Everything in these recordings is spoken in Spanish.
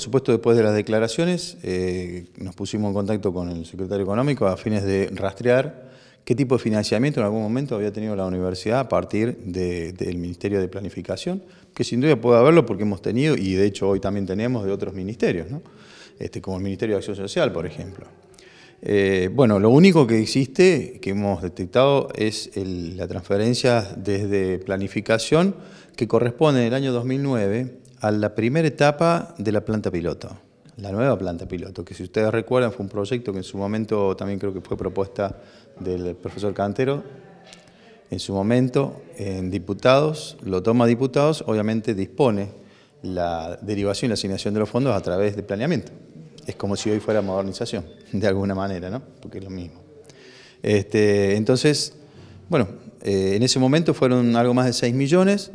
Por supuesto, después de las declaraciones eh, nos pusimos en contacto con el secretario económico a fines de rastrear qué tipo de financiamiento en algún momento había tenido la universidad a partir del Ministerio de Planificación, que sin duda puede haberlo porque hemos tenido, y de hecho hoy también tenemos de otros ministerios, este, como el Ministerio de Acción Social, por ejemplo. Eh, bueno, lo único que existe, que hemos detectado, es la transferencia desde planificación que corresponde en el año 2009 a la primera etapa de la planta piloto, la nueva planta piloto, que si ustedes recuerdan fue un proyecto que en su momento también creo que fue propuesta del profesor Cantero, en su momento en diputados, lo toma diputados, obviamente dispone la derivación y la asignación de los fondos a través de planeamiento. Es como si hoy fuera modernización, de alguna manera, ¿no? Porque es lo mismo. Este, entonces, bueno, eh, en ese momento fueron algo más de 6 millones,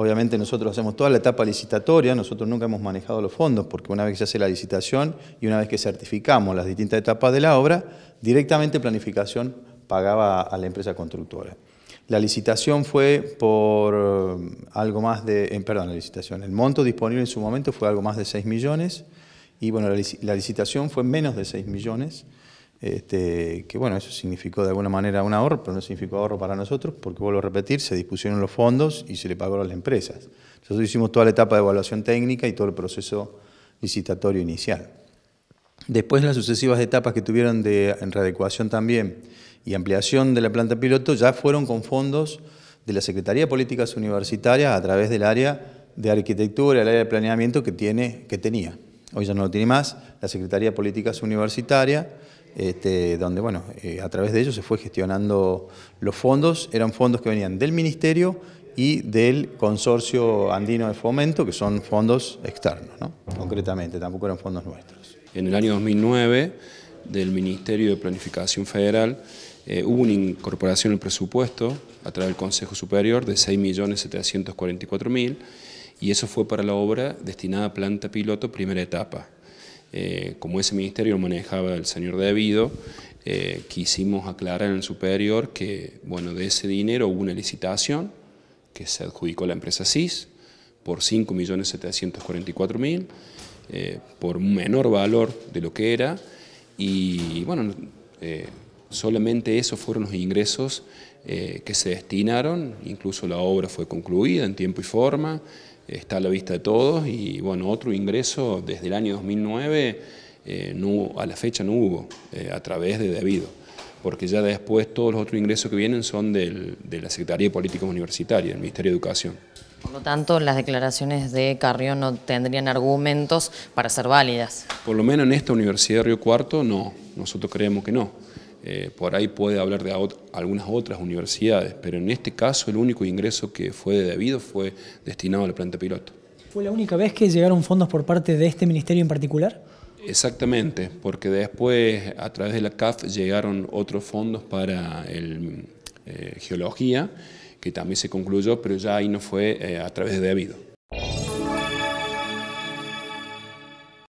Obviamente nosotros hacemos toda la etapa licitatoria, nosotros nunca hemos manejado los fondos, porque una vez que se hace la licitación y una vez que certificamos las distintas etapas de la obra, directamente planificación pagaba a la empresa constructora. La licitación fue por eh, algo más de, perdón, la licitación, el monto disponible en su momento fue algo más de 6 millones y bueno, la, licitación fue menos de 6 millones este, que bueno, eso significó de alguna manera un ahorro, pero no significó ahorro para nosotros, porque vuelvo a repetir, se dispusieron los fondos y se le pagó a las empresas. Nosotros hicimos toda la etapa de evaluación técnica y todo el proceso licitatorio inicial. Después, las sucesivas etapas que tuvieron de readecuación también y ampliación de la planta piloto ya fueron con fondos de la Secretaría de Políticas Universitarias a través del área de arquitectura, el área de planeamiento que, tiene, que tenía. Hoy ya no lo tiene más, la Secretaría de Políticas Universitarias este, donde bueno, eh, a través de ellos se fue gestionando los fondos, eran fondos que venían del Ministerio y del Consorcio Andino de Fomento, que son fondos externos, concretamente, tampoco eran fondos nuestros. En el año 2009, del Ministerio de Planificación Federal, eh, hubo una incorporación el presupuesto a través del Consejo Superior de 6.744.000 y eso fue para la obra destinada a planta piloto primera etapa. Eh, como ese ministerio lo manejaba el señor Devido, eh, quisimos aclarar en el superior que, bueno, de ese dinero hubo una licitación que se adjudicó a la empresa CIS por 5.744.000, eh, por menor valor de lo que era, y bueno, eh, solamente esos fueron los ingresos que se destinaron, incluso la obra fue concluida en tiempo y forma, está a la vista de todos y bueno, otro ingreso desde el año 2009 eh, no, a la fecha no hubo eh, a través de debido, porque ya después todos los otros ingresos que vienen son del, de la Secretaría de Políticas Universitarias, del Ministerio de Educación. Por lo tanto, las declaraciones de Carrión no tendrían argumentos para ser válidas. Por lo menos en esta Universidad de Río Cuarto no, nosotros creemos que no. Eh, por ahí puede hablar de algunas otras universidades, pero en este caso el único ingreso que fue de debido fue destinado a la planta piloto. ¿Fue la única vez que llegaron fondos por parte de este ministerio en particular? Exactamente, porque después a través de la CAF llegaron otros fondos para el, eh, geología, que también se concluyó, pero ya ahí no fue eh, a través de debido.